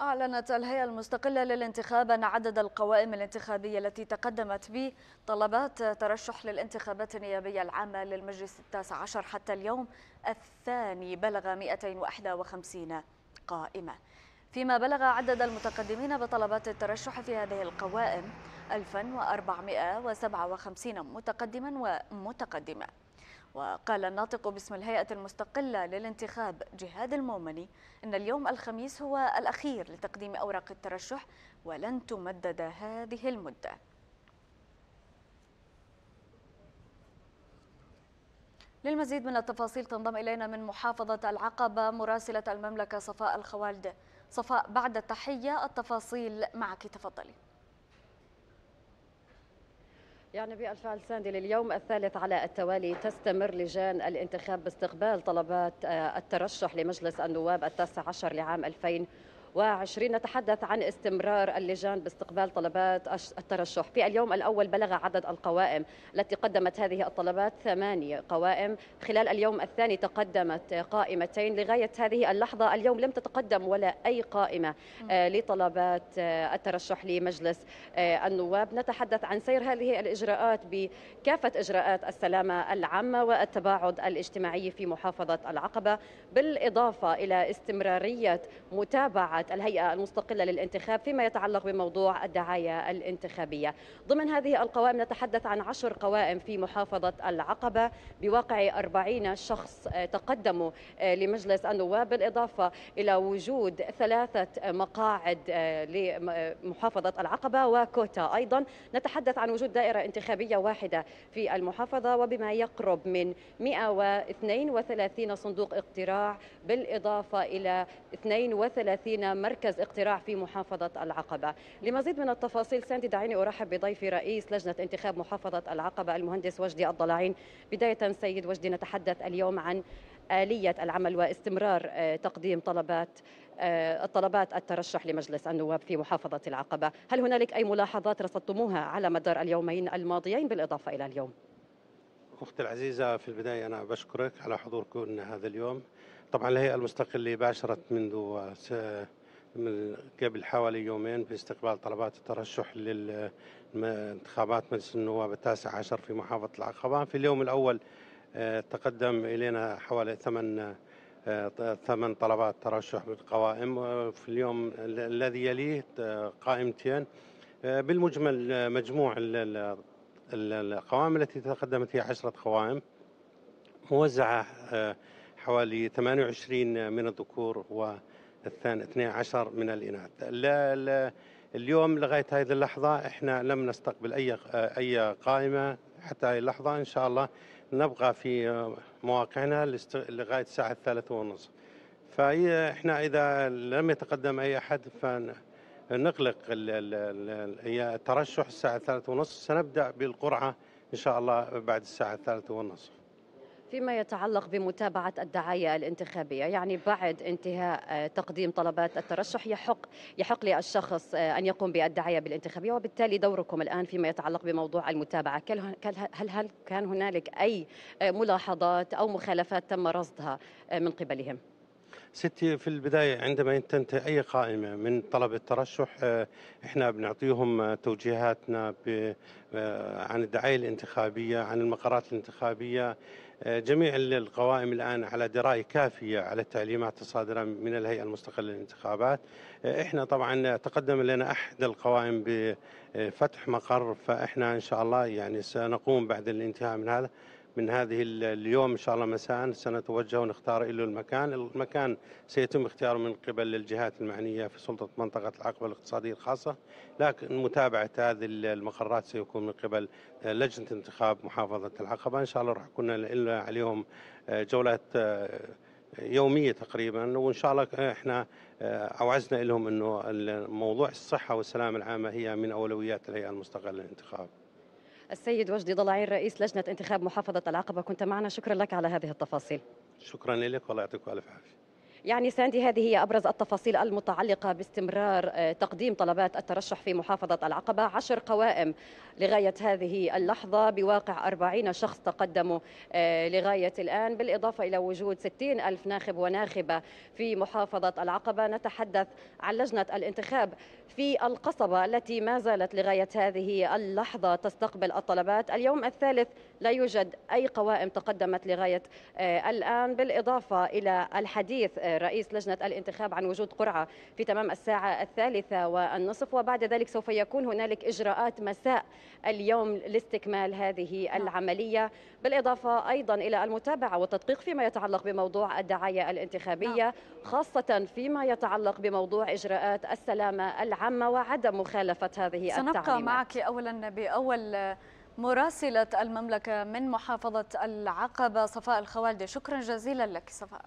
أعلنت الهيئة المستقلة للانتخاب أن عدد القوائم الانتخابية التي تقدمت به طلبات ترشح للانتخابات النيابية العامة للمجلس التاسع عشر حتى اليوم الثاني بلغ 251 قائمة فيما بلغ عدد المتقدمين بطلبات الترشح في هذه القوائم 1457 متقدما ومتقدمة وقال الناطق باسم الهيئة المستقلة للانتخاب جهاد المومني إن اليوم الخميس هو الأخير لتقديم أوراق الترشح ولن تمدد هذه المدة للمزيد من التفاصيل تنضم إلينا من محافظة العقبة مراسلة المملكة صفاء الخوالد صفاء بعد التحية التفاصيل معك تفضلي يعني بالفعل ساندي لليوم الثالث على التوالي تستمر لجان الانتخاب باستقبال طلبات آه، الترشح لمجلس النواب التاسع عشر لعام 2000 وعشرين نتحدث عن استمرار اللجان باستقبال طلبات الترشح في اليوم الأول بلغ عدد القوائم التي قدمت هذه الطلبات ثمانية قوائم خلال اليوم الثاني تقدمت قائمتين لغاية هذه اللحظة اليوم لم تتقدم ولا أي قائمة آه، لطلبات آه، الترشح لمجلس آه، النواب نتحدث عن سير هذه الإجراءات بكافة إجراءات السلامة العامة والتباعد الاجتماعي في محافظة العقبة بالإضافة إلى استمرارية متابعة وضعت الهيئة المستقلة للانتخاب فيما يتعلق بموضوع الدعاية الانتخابية ضمن هذه القوائم نتحدث عن عشر قوائم في محافظة العقبة بواقع 40 شخص تقدموا لمجلس النواب بالإضافة إلى وجود ثلاثة مقاعد لمحافظة العقبة وكوتا أيضا نتحدث عن وجود دائرة انتخابية واحدة في المحافظة وبما يقرب من 132 صندوق اقتراع بالإضافة إلى 32 مركز اقتراع في محافظة العقبة لمزيد من التفاصيل ساندي دعيني أرحب بضيفي رئيس لجنة انتخاب محافظة العقبة المهندس وجدي الضلاعين بداية سيد وجدي نتحدث اليوم عن آلية العمل واستمرار آه، تقديم طلبات الطلبات آه، الترشح لمجلس النواب في محافظة العقبة هل هنالك أي ملاحظات رصدتموها على مدار اليومين الماضيين بالإضافة إلى اليوم؟ أختي العزيزة في البداية أنا بشكرك على حضوركم هذا اليوم طبعا الهيئة المستقلة باشرت منذ من قبل حوالي يومين في استقبال طلبات الترشح للانتخابات مجلس النواب التاسع عشر في محافظة العقبة في اليوم الأول آه، تقدم إلينا حوالي ثمن آه، ثمان طلبات ترشح بالقوائم في اليوم الذي يليه آه، قائمتين بالمجمل مجموع القوائم التي تقدمت هي عشرة قوائم موزعة حوالي 28 من الذكور و الثاني 12 من الإناث لا لا اليوم لغاية هذه اللحظة احنا لم نستقبل أي أي قائمة حتى هذه اللحظة إن شاء الله نبقى في مواقعنا لغاية الساعة الثالثة فهي فإحنا إذا لم يتقدم أي أحد فنقلق الترشح الساعة الثالثة ونص سنبدأ بالقرعة إن شاء الله بعد الساعة الثالثة ونص فيما يتعلق بمتابعة الدعاية الانتخابية يعني بعد انتهاء آه، تقديم طلبات الترشح يحق يحق للشخص آه، أن يقوم بالدعاية بالانتخابية وبالتالي دوركم الآن فيما يتعلق بموضوع المتابعة هل هل كان هنالك أي آه، ملاحظات أو مخالفات تم رصدها من قبلهم؟ ستي في البداية عندما تنتهي أي قائمة من طلب الترشح إحنا بنعطيهم توجيهاتنا عن الدعاية الانتخابية عن المقرات الانتخابية جميع القوائم الآن على دراية كافية على التعليمات الصادرة من الهيئة المستقلة للانتخابات إحنا طبعا تقدم لنا أحد القوائم بفتح مقر فإحنا إن شاء الله يعني سنقوم بعد الانتهاء من هذا من هذه اليوم ان شاء الله مساء سنتوجه ونختار له المكان، المكان سيتم اختياره من قبل الجهات المعنيه في سلطه منطقه العقبه الاقتصاديه الخاصه، لكن متابعه هذه المقرات سيكون من قبل آه، لجنه انتخاب محافظه العقبه، ان شاء الله راح كنا لنا عليهم آه، جولات آه، يوميه تقريبا وان شاء الله احنا اوعزنا لهم انه موضوع الصحه والسلامه العامه هي من اولويات الهيئه المستقله للانتخاب. السيد وجدي ضلعين رئيس لجنة انتخاب محافظة العقبة كنت معنا شكرا لك على هذه التفاصيل شكرا لك والله يعطيكم ألف عافية يعني ساندي هذه هي أبرز التفاصيل المتعلقة باستمرار آه، تقديم طلبات الترشح في محافظة العقبة عشر قوائم لغاية هذه اللحظة بواقع 40 شخص تقدموا آه، لغاية الآن بالإضافة إلى وجود ستين ألف ناخب وناخبة في محافظة العقبة نتحدث عن لجنة الانتخاب في القصبة التي ما زالت لغاية هذه اللحظة تستقبل الطلبات اليوم الثالث لا يوجد أي قوائم تقدمت لغاية آه، الآن بالإضافة إلى الحديث رئيس لجنة الانتخاب عن وجود قرعة في تمام الساعة الثالثة والنصف وبعد ذلك سوف يكون هنالك إجراءات مساء اليوم لاستكمال هذه العملية بالإضافة أيضا إلى المتابعة والتدقيق فيما يتعلق بموضوع الدعاية الانتخابية نعم. خاصة فيما يتعلق بموضوع إجراءات السلامة العامة وعدم مخالفة هذه التعليمات سنبقى معك أولا بأول مراسلة المملكة من محافظة العقبة صفاء الخوالدي شكرا جزيلا لك صفاء